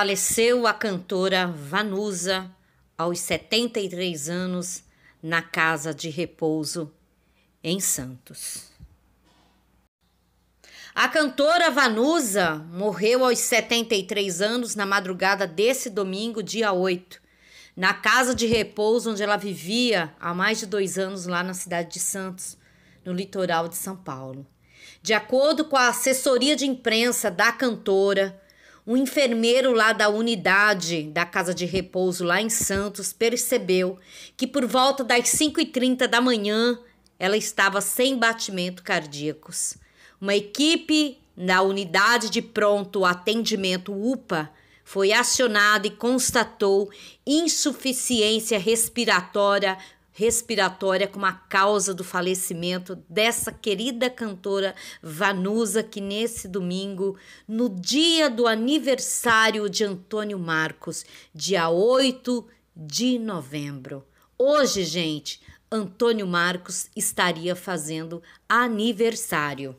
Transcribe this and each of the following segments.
Faleceu a cantora Vanusa aos 73 anos na casa de repouso em Santos. A cantora Vanusa morreu aos 73 anos na madrugada desse domingo, dia 8, na casa de repouso onde ela vivia há mais de dois anos, lá na cidade de Santos, no litoral de São Paulo. De acordo com a assessoria de imprensa da cantora, um enfermeiro lá da unidade da casa de repouso lá em Santos percebeu que por volta das 5h30 da manhã ela estava sem batimento cardíacos. Uma equipe da unidade de pronto atendimento UPA foi acionada e constatou insuficiência respiratória respiratória como a causa do falecimento dessa querida cantora Vanusa, que nesse domingo, no dia do aniversário de Antônio Marcos, dia 8 de novembro. Hoje, gente, Antônio Marcos estaria fazendo aniversário.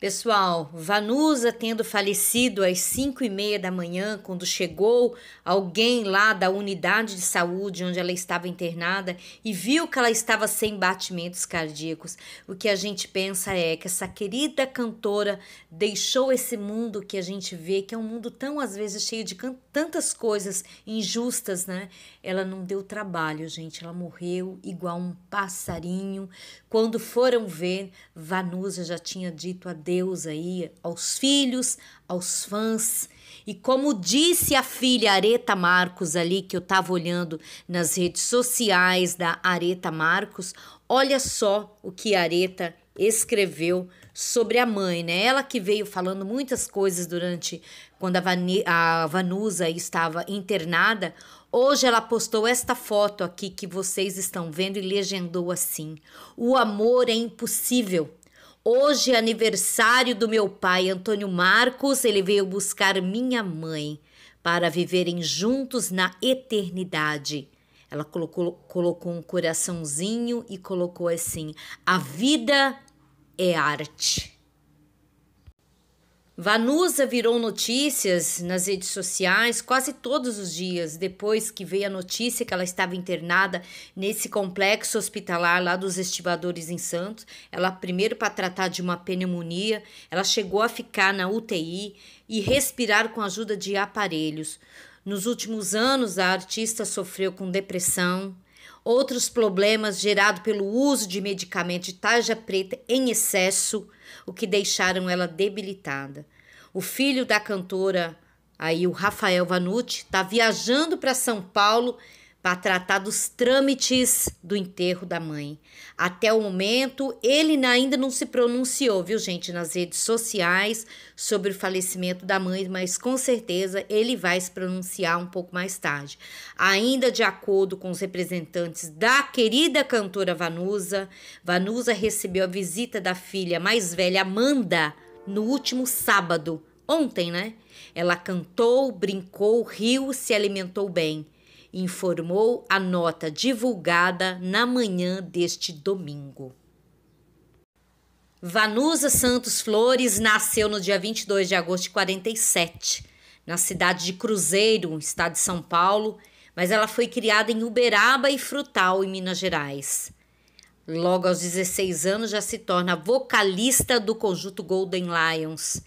Pessoal, Vanusa tendo falecido às 5 e meia da manhã, quando chegou alguém lá da unidade de saúde onde ela estava internada e viu que ela estava sem batimentos cardíacos, o que a gente pensa é que essa querida cantora deixou esse mundo que a gente vê, que é um mundo tão às vezes cheio de tantas coisas injustas, né? Ela não deu trabalho, gente, ela morreu igual um passarinho. Quando foram ver, Vanusa já tinha dito a Deus aí aos filhos, aos fãs. E como disse a filha Areta Marcos ali, que eu tava olhando nas redes sociais da Areta Marcos, olha só o que Areta escreveu sobre a mãe, né? Ela que veio falando muitas coisas durante quando a, Vani, a Vanusa estava internada. Hoje ela postou esta foto aqui que vocês estão vendo e legendou assim: O amor é impossível. Hoje é aniversário do meu pai, Antônio Marcos. Ele veio buscar minha mãe para viverem juntos na eternidade. Ela colocou, colocou um coraçãozinho e colocou assim: a vida é arte. Vanusa virou notícias nas redes sociais quase todos os dias depois que veio a notícia que ela estava internada nesse complexo hospitalar lá dos estibadores em Santos. Ela primeiro para tratar de uma pneumonia, ela chegou a ficar na UTI e respirar com a ajuda de aparelhos. Nos últimos anos, a artista sofreu com depressão, outros problemas gerados pelo uso de medicamento de tarja preta em excesso, o que deixaram ela debilitada. O filho da cantora, aí o Rafael Vanucci, está viajando para São Paulo para tratar dos trâmites do enterro da mãe. Até o momento, ele ainda não se pronunciou, viu, gente, nas redes sociais sobre o falecimento da mãe, mas com certeza ele vai se pronunciar um pouco mais tarde. Ainda de acordo com os representantes da querida cantora Vanusa, Vanusa recebeu a visita da filha mais velha, Amanda, no último sábado, ontem, né? Ela cantou, brincou, riu, se alimentou bem informou a nota divulgada na manhã deste domingo. Vanusa Santos Flores nasceu no dia 22 de agosto de 47, na cidade de Cruzeiro, estado de São Paulo, mas ela foi criada em Uberaba e Frutal, em Minas Gerais. Logo aos 16 anos já se torna vocalista do conjunto Golden Lions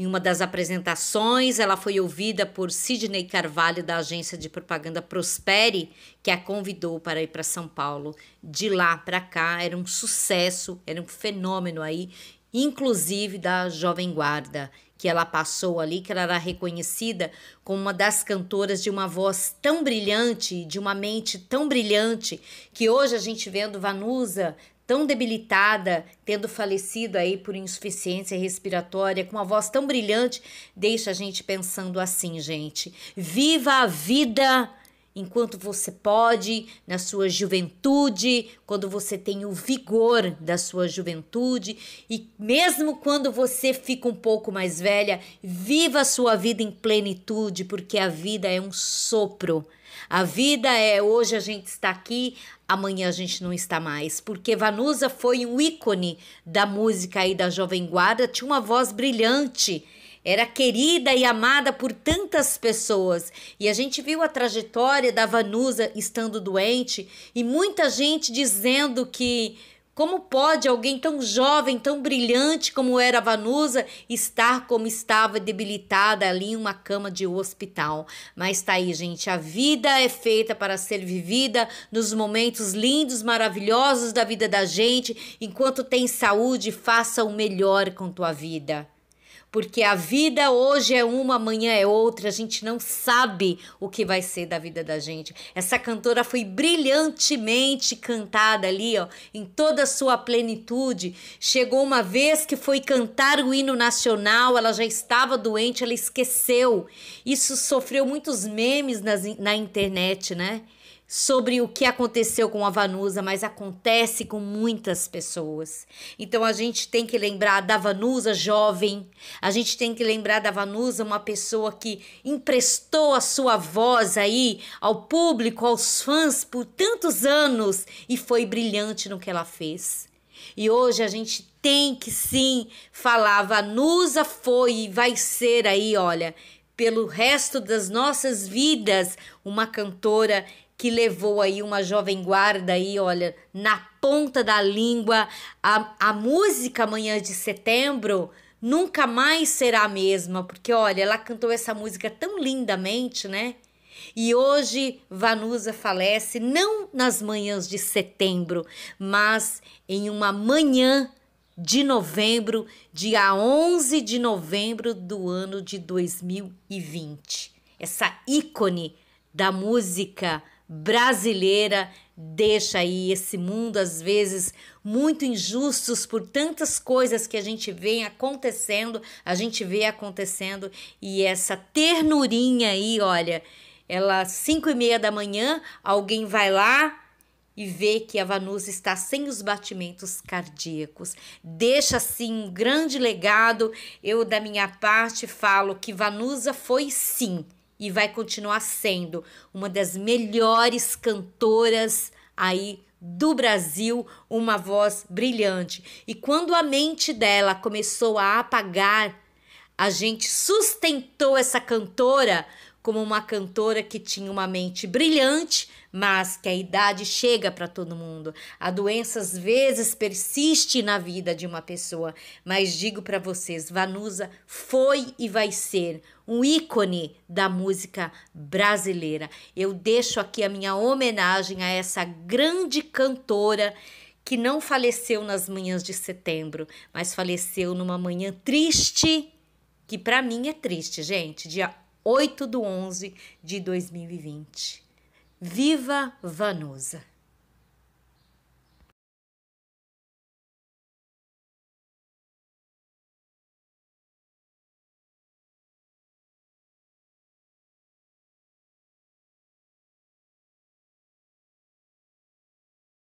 em uma das apresentações, ela foi ouvida por Sidney Carvalho, da agência de propaganda Prospere, que a convidou para ir para São Paulo. De lá para cá, era um sucesso, era um fenômeno aí, inclusive da Jovem Guarda que ela passou ali, que ela era reconhecida como uma das cantoras de uma voz tão brilhante, de uma mente tão brilhante, que hoje a gente vendo Vanusa tão debilitada, tendo falecido aí por insuficiência respiratória, com uma voz tão brilhante, deixa a gente pensando assim, gente. Viva a vida! enquanto você pode, na sua juventude, quando você tem o vigor da sua juventude e mesmo quando você fica um pouco mais velha, viva a sua vida em plenitude, porque a vida é um sopro. A vida é hoje a gente está aqui, amanhã a gente não está mais, porque Vanusa foi um ícone da música aí da Jovem Guarda, tinha uma voz brilhante era querida e amada por tantas pessoas. E a gente viu a trajetória da Vanusa estando doente e muita gente dizendo que como pode alguém tão jovem, tão brilhante como era a Vanusa, estar como estava, debilitada ali em uma cama de hospital? Mas tá aí, gente. A vida é feita para ser vivida nos momentos lindos, maravilhosos da vida da gente. Enquanto tem saúde, faça o melhor com tua vida porque a vida hoje é uma, amanhã é outra, a gente não sabe o que vai ser da vida da gente. Essa cantora foi brilhantemente cantada ali, ó, em toda a sua plenitude. Chegou uma vez que foi cantar o hino nacional, ela já estava doente, ela esqueceu. Isso sofreu muitos memes nas, na internet, né? sobre o que aconteceu com a Vanusa, mas acontece com muitas pessoas. Então a gente tem que lembrar da Vanusa jovem, a gente tem que lembrar da Vanusa, uma pessoa que emprestou a sua voz aí ao público, aos fãs por tantos anos e foi brilhante no que ela fez. E hoje a gente tem que sim falar, Vanusa foi e vai ser aí, olha, pelo resto das nossas vidas, uma cantora que levou aí uma jovem guarda aí, olha, na ponta da língua. A, a música Manhã de Setembro nunca mais será a mesma, porque olha, ela cantou essa música tão lindamente, né? E hoje Vanusa falece não nas manhãs de setembro, mas em uma manhã de novembro, dia 11 de novembro do ano de 2020. Essa ícone da música brasileira deixa aí esse mundo às vezes muito injustos por tantas coisas que a gente vê acontecendo, a gente vê acontecendo e essa ternurinha aí, olha, ela cinco e meia da manhã alguém vai lá e vê que a Vanusa está sem os batimentos cardíacos. Deixa assim um grande legado. Eu da minha parte falo que Vanusa foi sim e vai continuar sendo uma das melhores cantoras aí do Brasil, uma voz brilhante. E quando a mente dela começou a apagar, a gente sustentou essa cantora como uma cantora que tinha uma mente brilhante, mas que a idade chega para todo mundo. A doença às vezes persiste na vida de uma pessoa, mas digo para vocês, Vanusa foi e vai ser um ícone da música brasileira. Eu deixo aqui a minha homenagem a essa grande cantora que não faleceu nas manhãs de setembro, mas faleceu numa manhã triste, que para mim é triste, gente, dia 8 de 11 de 2020. Viva Vanusa!